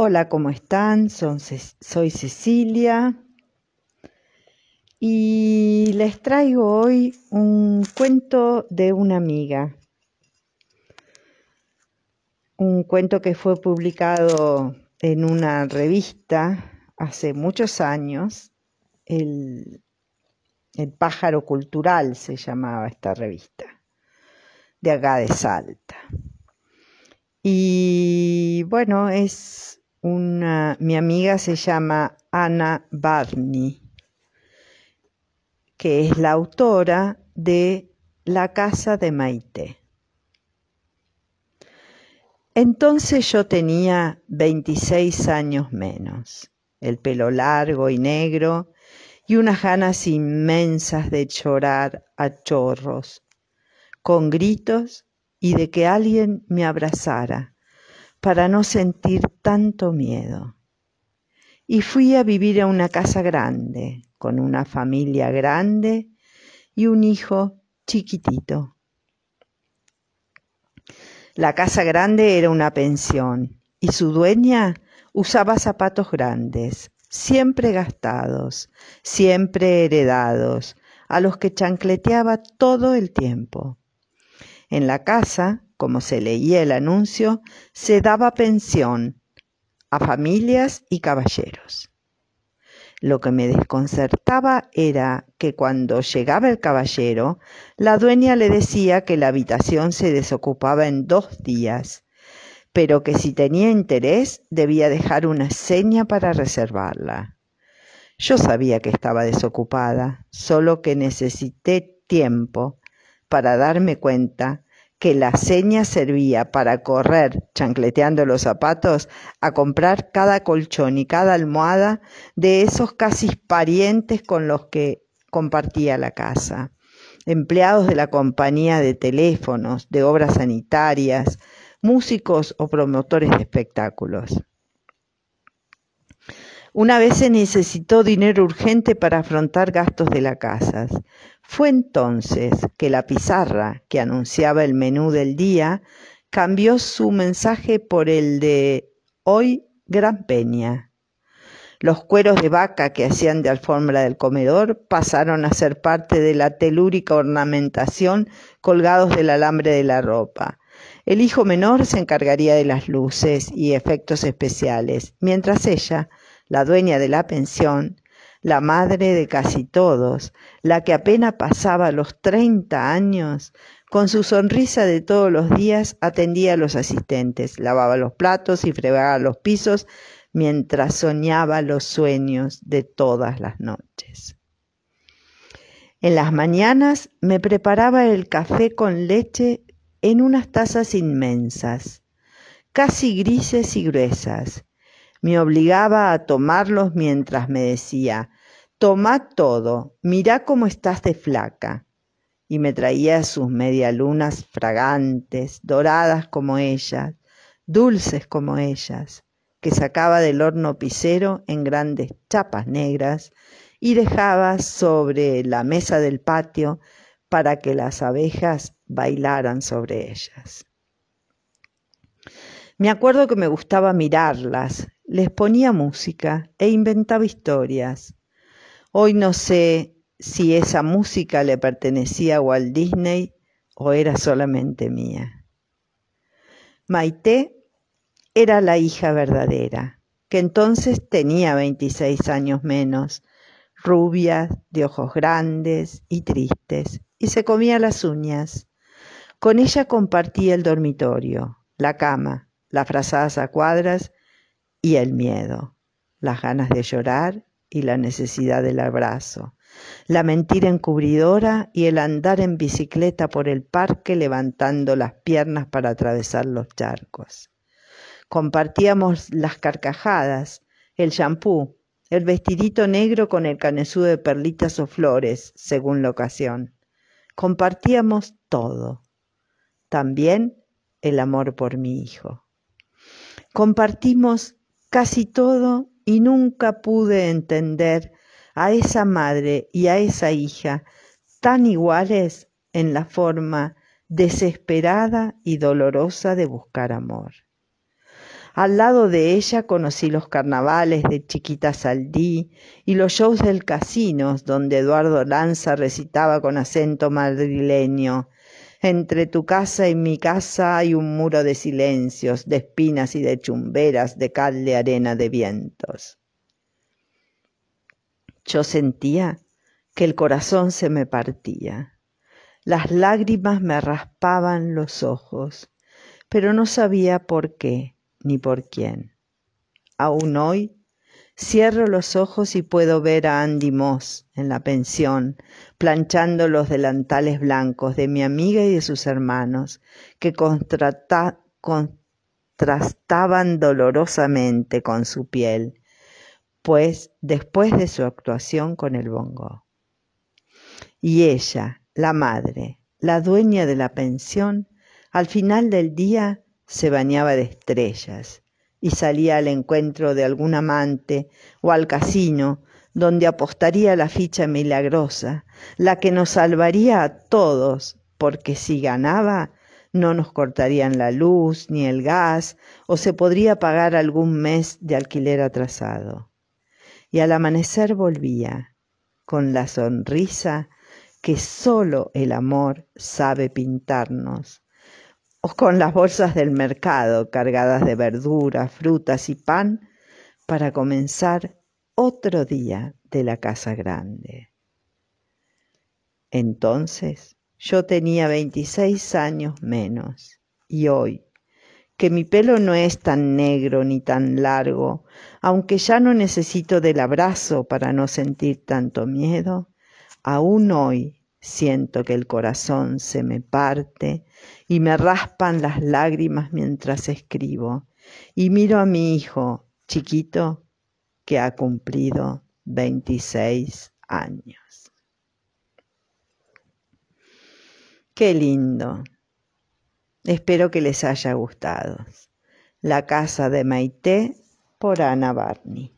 Hola, ¿cómo están? soy Cecilia y les traigo hoy un cuento de una amiga. Un cuento que fue publicado en una revista hace muchos años. El, el pájaro cultural se llamaba esta revista, de acá de Salta. Y bueno, es mi amiga se llama Ana Barney, que es la autora de La Casa de Maite. Entonces yo tenía 26 años menos, el pelo largo y negro y unas ganas inmensas de llorar a chorros, con gritos y de que alguien me abrazara para no sentir tanto miedo. Y fui a vivir a una casa grande, con una familia grande y un hijo chiquitito. La casa grande era una pensión y su dueña usaba zapatos grandes, siempre gastados, siempre heredados, a los que chancleteaba todo el tiempo. En la casa, como se leía el anuncio, se daba pensión a familias y caballeros. Lo que me desconcertaba era que cuando llegaba el caballero, la dueña le decía que la habitación se desocupaba en dos días, pero que si tenía interés debía dejar una seña para reservarla. Yo sabía que estaba desocupada, solo que necesité tiempo para darme cuenta que la seña servía para correr, chancleteando los zapatos, a comprar cada colchón y cada almohada de esos casi parientes con los que compartía la casa, empleados de la compañía de teléfonos, de obras sanitarias, músicos o promotores de espectáculos. Una vez se necesitó dinero urgente para afrontar gastos de la casa. Fue entonces que la pizarra que anunciaba el menú del día cambió su mensaje por el de hoy Gran Peña. Los cueros de vaca que hacían de alfombra del comedor pasaron a ser parte de la telúrica ornamentación colgados del alambre de la ropa. El hijo menor se encargaría de las luces y efectos especiales, mientras ella la dueña de la pensión, la madre de casi todos, la que apenas pasaba los treinta años, con su sonrisa de todos los días atendía a los asistentes, lavaba los platos y fregaba los pisos mientras soñaba los sueños de todas las noches. En las mañanas me preparaba el café con leche en unas tazas inmensas, casi grises y gruesas, me obligaba a tomarlos mientras me decía, toma todo, mira cómo estás de flaca. Y me traía sus medialunas fragantes, doradas como ellas, dulces como ellas, que sacaba del horno picero en grandes chapas negras y dejaba sobre la mesa del patio para que las abejas bailaran sobre ellas. Me acuerdo que me gustaba mirarlas, les ponía música e inventaba historias. Hoy no sé si esa música le pertenecía a Walt Disney o era solamente mía. Maite era la hija verdadera, que entonces tenía 26 años menos, rubia, de ojos grandes y tristes, y se comía las uñas. Con ella compartía el dormitorio, la cama, las frazadas a cuadras y el miedo, las ganas de llorar y la necesidad del abrazo, la mentira encubridora y el andar en bicicleta por el parque levantando las piernas para atravesar los charcos. Compartíamos las carcajadas, el champú, el vestidito negro con el canesú de perlitas o flores, según la ocasión. Compartíamos todo. También el amor por mi hijo. Compartimos casi todo y nunca pude entender a esa madre y a esa hija tan iguales en la forma desesperada y dolorosa de buscar amor. Al lado de ella conocí los carnavales de Chiquita Saldí y los shows del casino donde Eduardo Lanza recitaba con acento madrileño entre tu casa y mi casa hay un muro de silencios, de espinas y de chumberas, de cal de arena de vientos. Yo sentía que el corazón se me partía. Las lágrimas me raspaban los ojos, pero no sabía por qué ni por quién. Aún hoy Cierro los ojos y puedo ver a Andy Moss en la pensión, planchando los delantales blancos de mi amiga y de sus hermanos, que contrastaban dolorosamente con su piel, pues después de su actuación con el bongo. Y ella, la madre, la dueña de la pensión, al final del día se bañaba de estrellas y salía al encuentro de algún amante o al casino, donde apostaría la ficha milagrosa, la que nos salvaría a todos, porque si ganaba, no nos cortarían la luz ni el gas, o se podría pagar algún mes de alquiler atrasado. Y al amanecer volvía, con la sonrisa que sólo el amor sabe pintarnos, con las bolsas del mercado cargadas de verduras, frutas y pan para comenzar otro día de la casa grande. Entonces yo tenía 26 años menos y hoy, que mi pelo no es tan negro ni tan largo, aunque ya no necesito del abrazo para no sentir tanto miedo, aún hoy Siento que el corazón se me parte y me raspan las lágrimas mientras escribo. Y miro a mi hijo, chiquito, que ha cumplido 26 años. Qué lindo. Espero que les haya gustado. La casa de Maite por Ana Barney.